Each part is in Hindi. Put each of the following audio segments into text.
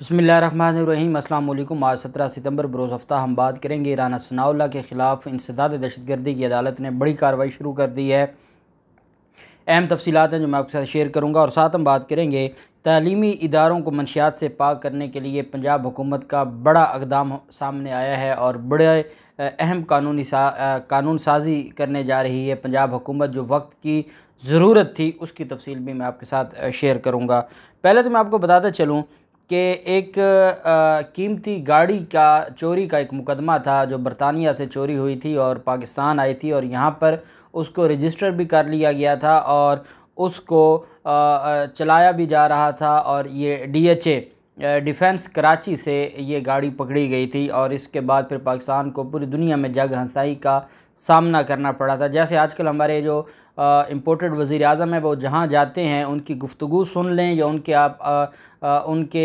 बसमीम् अल्लाम आज सत्रह सितम्बर बरोज़ हफ्ता हम बात करेंगे राना सनाउल्ला के ख़िलाफ़ इंसदाद दहशतगर्दी की अदालत ने बड़ी कार्रवाई शुरू कर दी है अहम तफसीत हैं जो मैं आपके साथ शेयर करूँगा और साथ हम बात करेंगे तलीमी इदारों को मनशियात से पाक करने के लिए पंजाब हुकूमत का बड़ा इकदाम सामने आया है और बड़े अहम कानूनी सा, कानून साजी करने जा रही है पंजाब हुकूमत जो वक्त की ज़रूरत थी उसकी तफसील भी मैं आपके साथ शेयर करूँगा पहले तो मैं आपको बताता चलूँ कि एक कीमती गाड़ी का चोरी का एक मुकदमा था जो बरतानिया से चोरी हुई थी और पाकिस्तान आई थी और यहाँ पर उसको रजिस्टर भी कर लिया गया था और उसको आ, चलाया भी जा रहा था और ये डीएचए डिफेंस कराची से ये गाड़ी पकड़ी गई थी और इसके बाद फिर पाकिस्तान को पूरी दुनिया में जग हंसाई का सामना करना पड़ा था जैसे आजकल हमारे जो इम्पोर्टेड वज़ी अजम है वो जहाँ जाते हैं उनकी गुफ्तु सुन लें या उनके आप आ, आ, उनके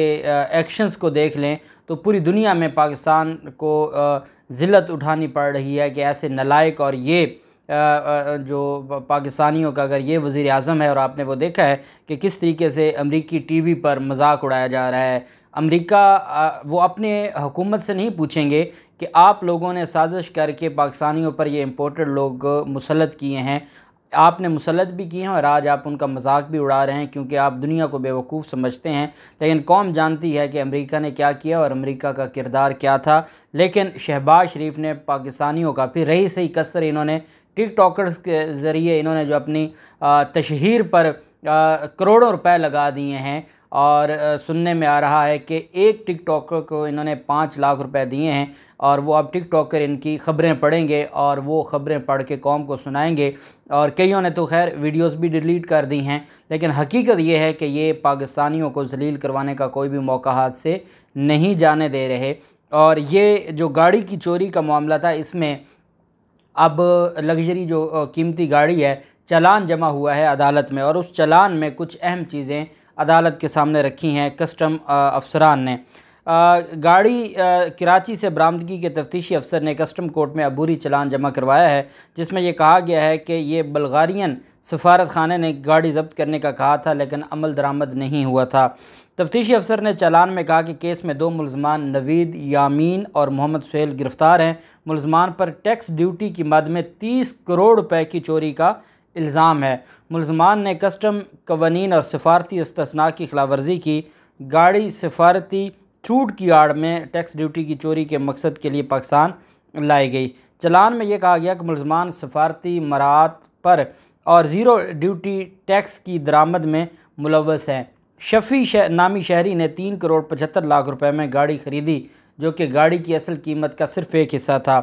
एक्शंस को देख लें तो पूरी दुनिया में पाकिस्तान को ज़िलत उठानी पड़ रही है कि ऐसे नलायक और ये जो पाकिस्तानियों का अगर ये वज़ी अजम है और आपने वो देखा है कि किस तरीके से अमरीकी टी वी पर मजाक उड़ाया जा रहा है अमरीका वो अपने हुकूमत से नहीं पूछेंगे कि आप लोगों ने साजिश करके पाकिस्तानियों पर ये इम्पोर्टेड लोग मुसलत किए हैं आपने मुसलत भी किए हैं और आज आप उनका मजाक भी उड़ा रहे हैं क्योंकि आप दुनिया को बेवकूफ़ समझते हैं लेकिन कौम जानती है कि अमेरिका ने क्या किया और अमेरिका का किरदार क्या था लेकिन शहबाज शरीफ ने पाकिस्तानियों का फिर रही सही कसर इन्होंने टिक टॉकर्स के ज़रिए इन्होंने जो अपनी तशहर पर करोड़ों रुपए लगा दिए हैं और सुनने में आ रहा है कि एक टिक टॉकर को इन्होंने पाँच लाख रुपए दिए हैं और वो अब टिक टॉकर इनकी ख़बरें पढ़ेंगे और वो ख़बरें पढ़ के कौम को सुनाएंगे और कईयों ने तो खैर वीडियोस भी डिलीट कर दी हैं लेकिन हकीकत ये है कि ये पाकिस्तानियों को जलील करवाने का कोई भी मौका हाथ से नहीं जाने दे रहे और ये जो गाड़ी की चोरी का मामला था इसमें अब लग्जरी जो कीमती गाड़ी है चलान जमा हुआ है अदालत में और उस चलान में कुछ अहम चीज़ें अदालत के सामने रखी हैं कस्टम अफसरान ने गाड़ी कराची से बरामदगी के तफ्तीशी अफसर ने कस्टम कोर्ट में अबूरी चलान जमा करवाया है जिसमें यह कहा गया है कि ये बल्गारियन सफारत खाना ने गाड़ी जब्त करने का कहा था लेकिन अमल दरामद नहीं हुआ था तफ्तीशी अफसर ने चालान में कहा कि केस में दो मुलजमान नवीद यामीन और मोहम्मद सुहेल गिरफ्तार हैं मुलजमान पर टैक्स ड्यूटी की मद में तीस करोड़ रुपए की चोरी का इल्ज़ाम है मुलजमान ने कस्टम कवानीन और सफारती इसतना की खिलाफवर्जी की गाड़ी सफारती छूट की आड़ में टैक्स ड्यूटी की चोरी के मकसद के लिए पाकिस्तान लाई गई चलान में यह कहा गया कि मुलजमान सफारती मरात पर और ज़ीरो ड्यूटी टैक्स की दरामद में मुलवस हैं शफ़ी शह, नामी शहरी ने तीन करोड़ पचहत्तर लाख रुपए में गाड़ी खरीदी जो कि गाड़ी की असल कीमत का सिर्फ एक हिस्सा था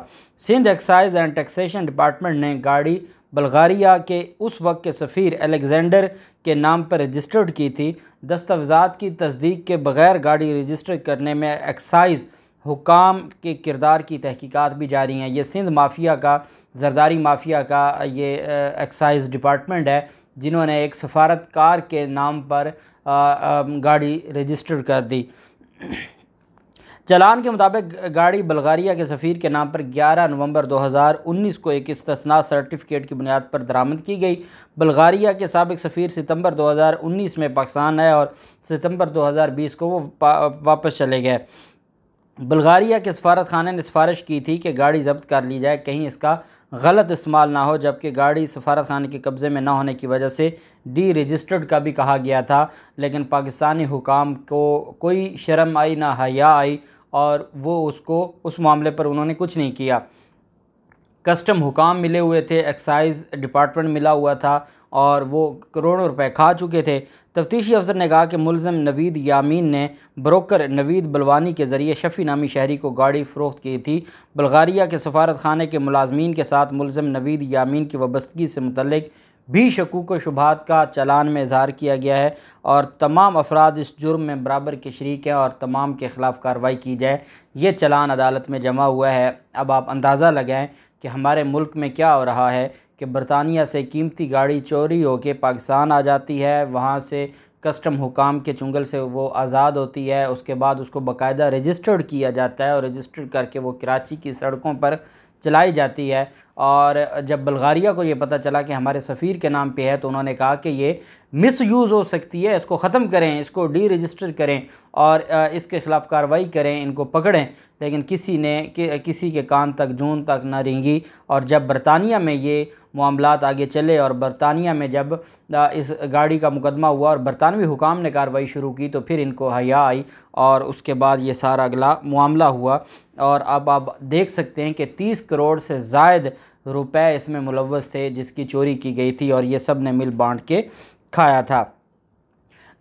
Sindh excise and taxation department ने गाड़ी बल्गारिया के उस वक्त के सफ़ीर अलेक्जेंडर के नाम पर रजिस्टर्ड की थी दस्तावेजात की तस्दीक के बगैर गाड़ी रजिस्टर करने में एक्साइज हुकाम के किरदार की तहकीकात भी जारी हैं ये सिंध माफिया का जरदारी माफिया का ये एक्साइज डिपार्टमेंट है जिन्होंने एक सफारतकार के नाम पर गाड़ी रजिस्टर कर दी चलान के मुताबिक गाड़ी बल्गारिया के सफ़ीर के नाम पर 11 नवंबर 2019 को एक इस्तना सर्टिफिकेट की बुनियाद पर दरामद की गई बल्गारिया के सबक सफ़ीर सितंबर 2019 में पाकिस्तान आए और सितंबर 2020 को वो वापस चले गए बल्गारिया के सफारत खाना ने सिफारिश की थी कि गाड़ी जब्त कर ली जाए कहीं इसका गलत इस्तेमाल ना हो जबकि गाड़ी सफारत खान के कब्ज़े में ना होने की वजह से डी रजिस्टर्ड का भी कहा गया था लेकिन पाकिस्तानी हुकाम को कोई शर्म आई ना हया आई और वो उसको उस मामले पर उन्होंने कुछ नहीं किया कस्टम हुकाम मिले हुए थे एक्साइज़ डिपार्टमेंट मिला हुआ था और वो करोड़ों रुपए खा चुके थे तफ्तीशी अफसर ने कहा कि मुलम नवीद यामीन ने ब्रोकर नवीद बलवानी के ज़रिए शफ़ी नामी शहरी को गाड़ी फ़रोख्त की थी बल्गारिया के सफारत खाना के मुलाजमीन के साथ मुलम नवीद यामीन की वबस्तगी से मुतलक भी शकूक व शुभात का चलान में इजहार किया गया है और तमाम अफराद इस जुर्म में बराबर के शरीक हैं और तमाम के ख़िलाफ़ कार्रवाई की जाए ये चलान अदालत में जमा हुआ है अब आप अंदाज़ा लगाएँ कि हमारे मुल्क में क्या हो रहा है कि बरतानिया से कीमती गाड़ी चोरी होकर पाकिस्तान आ जाती है वहाँ से कस्टम हुकाम के चुंगल से वो आज़ाद होती है उसके बाद उसको बाकायदा रजिस्टर्ड किया जाता है और रजिस्टर्ड करके वो कराची की सड़कों पर चलाई जाती है और जब बल्गारिया को ये पता चला कि हमारे सफ़ीर के नाम पे है तो उन्होंने कहा कि ये मिस यूज़ हो सकती है इसको ख़त्म करें इसको डी रजिस्टर करें और इसके ख़िलाफ़ कार्रवाई करें इनको पकड़ें लेकिन किसी ने कि, किसी के कान तक जून तक ना रेंगी और जब बरतानिया में ये मामला आगे चले और बरतानिया में जब इस गाड़ी का मुकदमा हुआ और बरतानवी हुकाम ने कार्रवाई शुरू की तो फिर इनको हया आई और उसके बाद ये सारा अगला मामला हुआ और अब आप देख सकते हैं कि तीस करोड़ से जायद रुपए इसमें मुलवस थे जिसकी चोरी की गई थी और ये सब ने मिल बांट के खाया था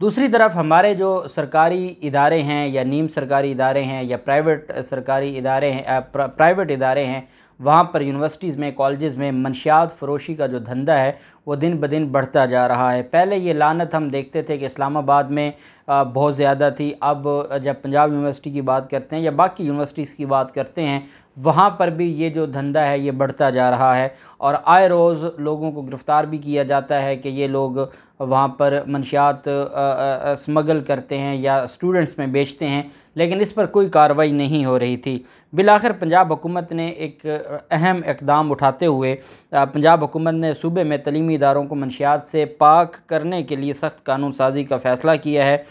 दूसरी तरफ हमारे जो सरकारी इदारे हैं या नीम सरकारी इदारे हैं या प्राइवेट सरकारी इदारे हैं प्राइवेट इदारे हैं वहाँ पर यूनिवर्सिटीज़ में कॉलेज़ में मनशियात फरोशी का जो धंधा है वो दिन ब दिन बढ़ता जा रहा है पहले ये लानत हम देखते थे कि इस्लामाबाद में बहुत ज़्यादा थी अब जब पंजाब यूनिवर्सिटी की बात करते हैं या बाकी यूनिवर्सिटीज़ की बात करते हैं वहाँ पर भी ये जो धंधा है ये बढ़ता जा रहा है और आए रोज़ लोगों को गिरफ़्तार भी किया जाता है कि ये लोग वहाँ पर मनशियात स्मगल करते हैं या स्टूडेंट्स में बेचते हैं लेकिन इस पर कोई कार्रवाई नहीं हो रही थी बिलाखिर पंजाब हुकूमत ने एक अहम इकदाम उठाते हुए पंजाब हुकूमत ने सूबे में तलीमी इदारों को मनशियात से पाक करने के लिए सख्त कानून साजी का फ़ैसला किया है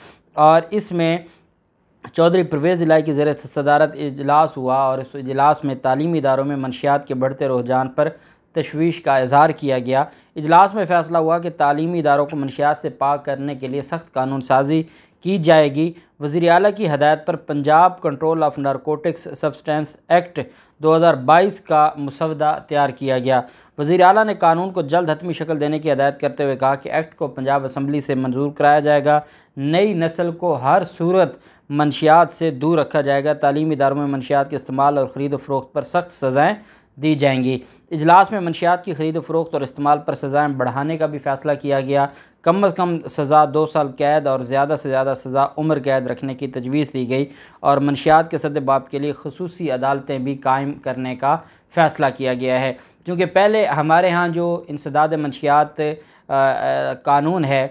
और इसमें चौधरी परवेज़ इलाई की ज़र सदारत इजलास हुआ और इस इजलास में तलीमी इदारों में मनशियात के बढ़ते रुझान पर तशवीश का इजहार किया गया इजलास में फैसला हुआ कि तालीमी इदारों को मनशियात से पाक करने के लिए सख्त कानून साजी की जाएगी वजीर अली की हदायत पर Punjab control of narcotics substance act 2022 का मुसवदा तैयार किया गया वज़ी अली ने कानून को जल्द हतमी शक्ल देने की हदायत करते हुए कहा कि एक्ट को पंजाब असम्बली से मंजूर कराया जाएगा नई नस्ल को हर सूरत मनशियात से दूर रखा जाएगा तालीमी इदारों में मनशियात के इस्तेमाल और ख़रीद फरोख्त पर सख्त सज़ाएँ दी जाएंगी इजलास में मनशियात की खरीद फरोख्त और इस्तेमाल पर सज़ाएँ बढ़ाने का भी फैसला किया गया कम अज़ कम सज़ा दो साल कैद और ज़्यादा से ज़्यादा सज़ा उम्र कैद रखने की तजवीज़ दी गई और मनशियात के बाप के लिए खसूस अदालतें भी कायम करने का फ़ैसला किया गया है क्योंकि पहले हमारे यहाँ जो इंसदाद मनशियात कानून है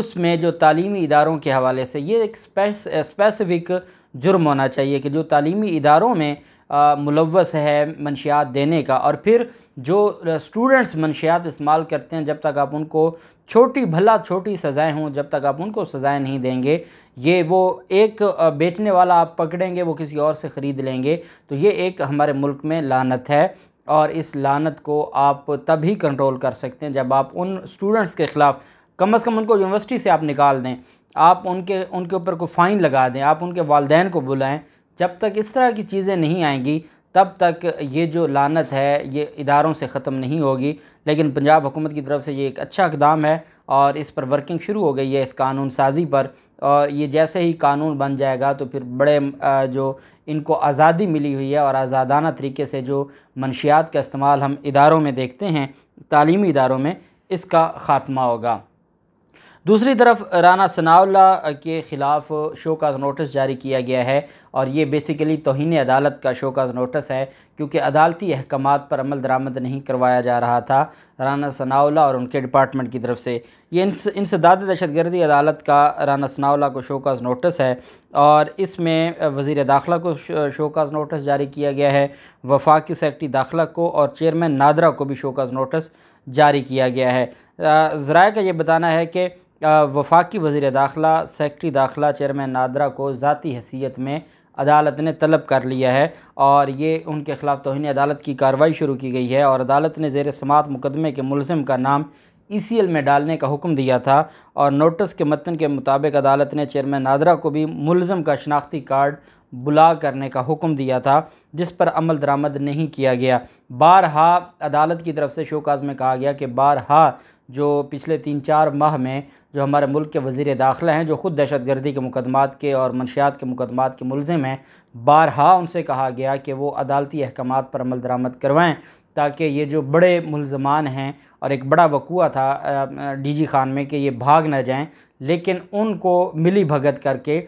उसमें जो तली इदारों के हवाले से ये एक स्पेसिफ़िक जुर्म होना चाहिए कि जो तली इदारों में मुलवस है मनशियात देने का और फिर जो स्टूडेंट्स मनशियात इस्तेमाल करते हैं जब तक आप उनको छोटी भला छोटी सज़ाएँ हों जब तक आप उनको सज़ाएँ नहीं देंगे ये वो एक बेचने वाला आप पकड़ेंगे वो किसी और से ख़रीद लेंगे तो ये एक हमारे मुल्क में लानत है और इस लानत को आप तभी कंट्रोल कर सकते हैं जब आप उन स्टूडेंट्स के ख़िलाफ़ कम अज़ कम उनको यूनिवर्सिटी से आप निकाल दें आप उनके उनके ऊपर को फ़ाइन लगा दें आप उनके वालदेन को बुलाएँ जब तक इस तरह की चीज़ें नहीं आएंगी तब तक ये जो लानत है ये इदारों से ख़त्म नहीं होगी लेकिन पंजाब हुकूमत की तरफ से ये एक अच्छा इकदाम है और इस पर वर्किंग शुरू हो गई है इस कानून साजी पर और ये जैसे ही कानून बन जाएगा तो फिर बड़े जो इनको आज़ादी मिली हुई है और आज़ादाना तरीके से जो मनशियात का इस्तेमाल हम इदारों में देखते हैं तालीमी इदारों में इसका ख़ात्मा होगा दूसरी तरफ राना सनाउल्ला के ख़िलाफ़ शो का नोटिस जारी किया गया है और ये बेसिकली तोहन अदालत का शो का नोटिस है क्योंकि अदालती अहकाम पर अमल दरामद नहीं करवाया जा रहा था राना सनाउल्ला और उनके डिपार्टमेंट की तरफ से ये इंसदाद दहशतगर्दी अदालत का राना सनाउल्ला को शो का नोटिस है और इसमें वज़ी दाखिला को शो का नोटिस जारी किया गया है वफाकी सेक्रटरी दाखिला को और चेयरमैन नादरा को भी शो का नोटिस जारी किया गया है ज़रा का ये बताना है कि वफाकी वज़ी दाखिला सेक्रटरी दाखिला चेयरमैन नादरा को ज़ाती हैसियत में अदालत ने तलब कर लिया है और ये उनके ख़िलाफ़ तोहनी अदालत की कार्रवाई शुरू की गई है और अदालत ने जेर समात मुकदमे के मुलम का नाम ई सी एल में डालने का हुक्म दिया था और नोटिस के मतन के मुताबिक अदालत ने चेयरमैन नादरा को भी मुलम का शनाख्ती कार्ड बुला करने का हुक्म दिया था जिस पर अमल दरामद नहीं किया गया बारहा अदालत की तरफ से शोकाज में कहा गया कि बारहा जो पिछले तीन चार माह में जो हमारे मुल्क के वजीर दाखिला हैं जो ख़ुद दहशत गर्दी के मुकदमात के और मनशियात के मुकदमात के मुलम हैं बारहा उनसे कहा गया कि वो अदालती अहकाम पर अमल दरामद करवाएँ ताकि ये जो बड़े मुलजमान हैं और एक बड़ा वकूआ था डी जी खान में कि ये भाग ना जाएं लेकिन उनको मिली भगत करके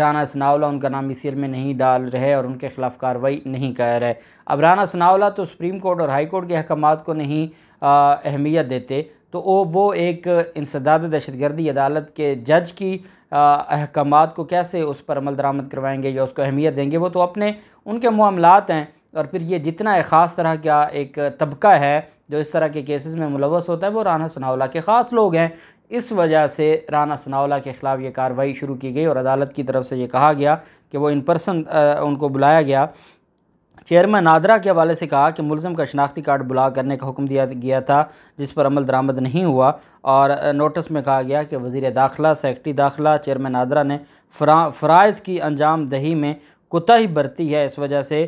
राना सनावला उनका नाम इस में नहीं डाल रहे और उनके ख़िलाफ़ कार्रवाई नहीं कर रहे अब राना सनावला तो सुप्रीम कोर्ट और हाई कोर्ट के अहकाम को नहीं अहमियत देते तो वो एक इंसदाद दहशतगर्दी अदालत के जज की अहकाम को कैसे उस पर अमल दरामद करवाएंगे या उसको अहमियत देंगे वो तो अपने उनके मामलत हैं और फिर ये जितना एक ख़ास तरह का एक तबका है जो इस तरह के केसेस में मुलवस होता है वो राना सनावला के ख़ास लोग हैं इस वजह से राना सनावला के ख़िलाफ़ ये कार्रवाई शुरू की गई और अदालत की तरफ से ये कहा गया कि वो इन पर्सन उनको बुलाया गया चेयरमैन नादरा के हवाले से कहा कि मुलम का शनाख्ती कार्ड बुला करने का हुक्म दिया गया था जिस पर अमल दरामद नहीं हुआ और नोटिस में कहा गया कि वज़ी दाखिला सेक्रटरी दाखिला चेयरमैन नादरा ने फरा फ़राइज की अंजाम दही में कोताही बरती है इस वजह से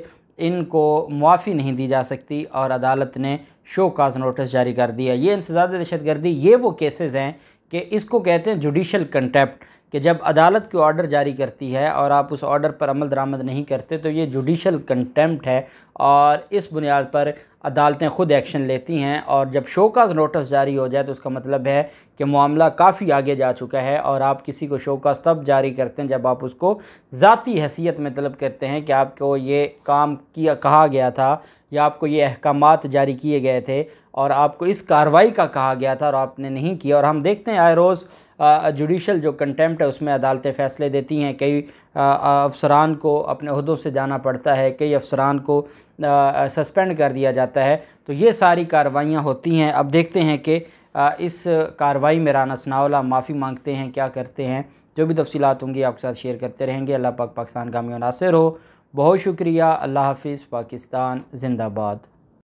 इनको मुआफ़ी नहीं दी जा सकती और अदालत ने शो काज नोटिस जारी कर दिया ये इंसदाद दहशत गर्दी ये वो केसेज़ हैं कि इसको कहते हैं जुडिशल कंटेप्ट कि जब अदालत को ऑर्डर जारी करती है और आप उस ऑर्डर पर अमल दरामद नहीं करते तो ये जुडिशल कंटेम्प्ट है और इस बुनियाद पर अदालतें ख़ुद एक्शन लेती हैं और जब शोकाज नोटिस जारी हो जाए तो उसका मतलब है कि मामला काफ़ी आगे जा चुका है और आप किसी को शोकाज तब जारी करते हैं जब आप उसको ज़ाती हैसियत में तलब करते हैं कि आपको ये काम किया कहा गया था या आपको ये अहकाम जारी किए गए थे और आपको इस कार्रवाई का कहा गया था और आपने नहीं किया और हम देखते हैं आए रोज़ जुडिशल जो कंटेम्प्ट है उसमें अदालतें फ़ैसले देती हैं कई अफसरान को अपने अहदों से जाना पड़ता है कई अफसरान को सस्पेंड कर दिया जाता है तो ये सारी कार्रवाइयाँ होती हैं अब देखते हैं कि इस कार्रवाई में राना सनावला माफ़ी मांगते हैं क्या करते हैं जो भी तफसीत होंगी आपके साथ शेयर करते रहेंगे अल्लाह पाक पाकिस्तान का मियाँ हो बहुत शुक्रिया अल्लाह हाफिज़ पाकिस्तान जिंदाबाद